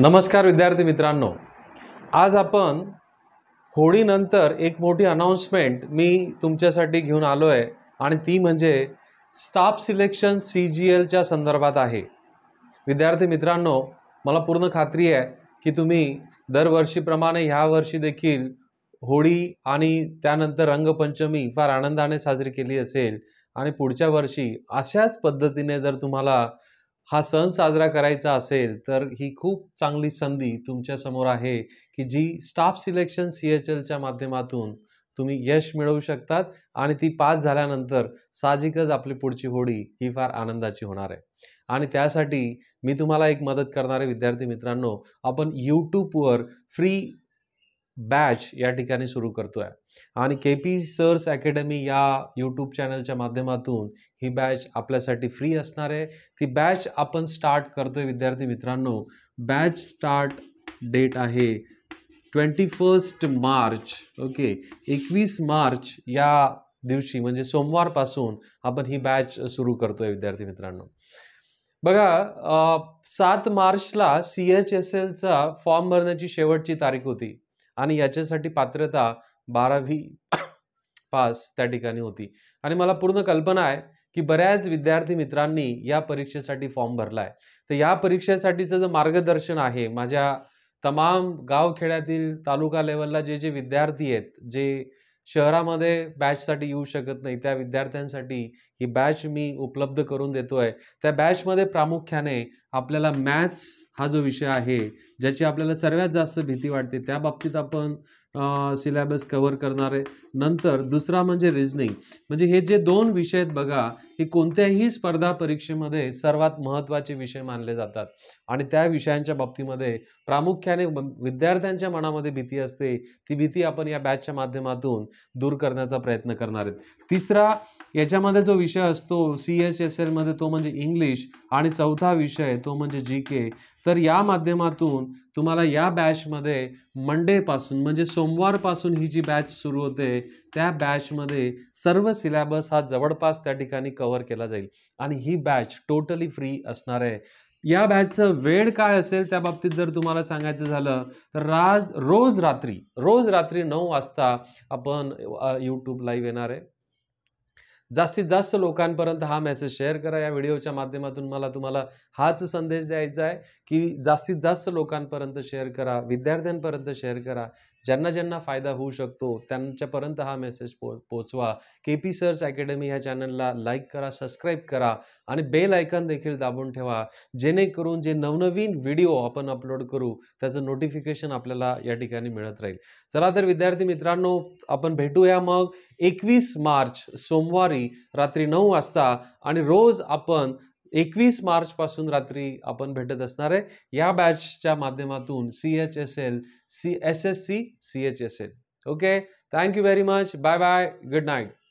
नमस्कार विद्यार्थी मित्रांनो आज आपण होळीनंतर एक मोठी अनाऊन्समेंट मी तुमच्यासाठी घेऊन आलो आहे आणि ती म्हणजे स्टाफ सिलेक्शन सी जी एलच्या संदर्भात आहे विद्यार्थी मित्रांनो मला पूर्ण खात्री आहे की तुम्ही दरवर्षीप्रमाणे ह्यावर्षी देखील होळी आणि त्यानंतर रंगपंचमी फार आनंदाने साजरी केली असेल आणि पुढच्या वर्षी अशाच पद्धतीने जर तुम्हाला हा सण साजरा करायचा असेल तर ही खूप चांगली संधी तुमच्यासमोर आहे की जी स्टाफ सिलेक्शन सी एच एलच्या माध्यमातून तुम्ही यश मिळवू शकतात आणि ती पास झाल्यानंतर साहजिकच आपली पुढची होडी ही फार आनंदाची होणार आहे आणि त्यासाठी मी तुम्हाला एक मदत करणारे विद्यार्थी मित्रांनो आपण यूट्यूबवर फ्री बॅच या ठिकाणी सुरू करतो आहे आणि के पी सर्स अकॅडमी या यूट्यूब चॅनलच्या माध्यमातून ही बॅच आपल्यासाठी फ्री असणार आहे ती बॅच आपण स्टार्ट करतो आहे विद्यार्थी मित्रांनो बॅच स्टार्ट डेट आहे ट्वेंटी फर्स्ट मार्च ओके एकवीस मार्च या दिवशी म्हणजे सोमवारपासून आपण ही बॅच सुरू करतो आहे विद्यार्थी मित्रांनो बघा सात मार्चला सी एच एस एलचा फॉर्म भरण्याची शेवटची तारीख होती आणि याच्यासाठी पात्रता बारावी पास त्या ठिकाणी होती आणि मला पूर्ण कल्पना आहे की बऱ्याच विद्यार्थी मित्रांनी या परीक्षेसाठी फॉर्म भरला आहे तर या परीक्षेसाठीचं जे मार्गदर्शन आहे माझ्या तमाम गावखेड्यातील तालुका लेवलला जे जे विद्यार्थी आहेत जे शहरामध्ये बॅचसाठी येऊ शकत नाही त्या विद्यार्थ्यांसाठी ही बॅच मी उपलब्ध करून देतो आहे त्या बॅचमध्ये प्रामुख्याने आपल्याला मॅथ्स हा जो विषय आहे ज्याची आपल्याला सर्वात जास्त भीती वाटते त्या बाबतीत आपण सिलेबस कव्हर करणार आहे नंतर दुसरा म्हणजे रिजनिंग म्हणजे हे जे दोन विषय आहेत बघा हे कोणत्याही स्पर्धा परीक्षेमध्ये सर्वात महत्त्वाचे विषय मानले जातात आणि त्या विषयांच्या बाबतीमध्ये प्रामुख्याने विद्यार्थ्यांच्या मनामध्ये भीती असते ती भीती आपण या बॅचच्या माध्यमातून दूर करण्याचा प्रयत्न करणार आहेत तिसरा याच्यामध्ये जो विषय असतो सी एच एस एलमध्ये तो म्हणजे इंग्लिश आणि चौथा विषय तो म्हणजे जी के तर या माध्यमातून तुम्हाला या बॅचमध्ये मंडेपासून म्हणजे सोमवारपासून ही जी बॅच सुरू होते त्या बॅचमध्ये सर्व सिलॅबस हा जवळपास त्या ठिकाणी कव्हर केला जाईल आणि ही बॅच टोटली फ्री असणार आहे या बॅचचं वेळ काय असेल त्या बाबतीत जर तुम्हाला सांगायचं झालं तर राज रोज रात्री रोज रात्री नऊ वाजता आपण यूट्यूब लाईव्ह येणार आहे जास्तीत जास्त लोकांपर्यंत हा मेसेज शेअर करा या व्हिडिओच्या माध्यमातून मला तुम्हाला हाच संदेश द्यायचा आहे की जास्तीत जास्त लोकांपर्यंत शेअर करा विद्यार्थ्यांपर्यंत शेअर करा ज्यांना ज्यांना फायदा होऊ शकतो त्यांच्यापर्यंत हा मेसेज पो पोचवा के पी सर्च अकॅडमी ह्या चॅनलला लाईक करा सबस्क्राईब करा आणि बेल आयकन देखील दाबून ठेवा जेणेकरून जे नवनवीन व्हिडिओ आपण अपलोड करू त्याचं नोटिफिकेशन आपल्याला या ठिकाणी मिळत राहील चला तर विद्यार्थी मित्रांनो आपण भेटूया मग एकवीस मार्च सोमवारी रात्री नऊ वाजता आणि रोज आपण एकवीस मार्चपासून रात्री आपण भेटत असणार आहे या बॅचच्या माध्यमातून C H S L C S S C C H S L okay thank you very much bye bye good night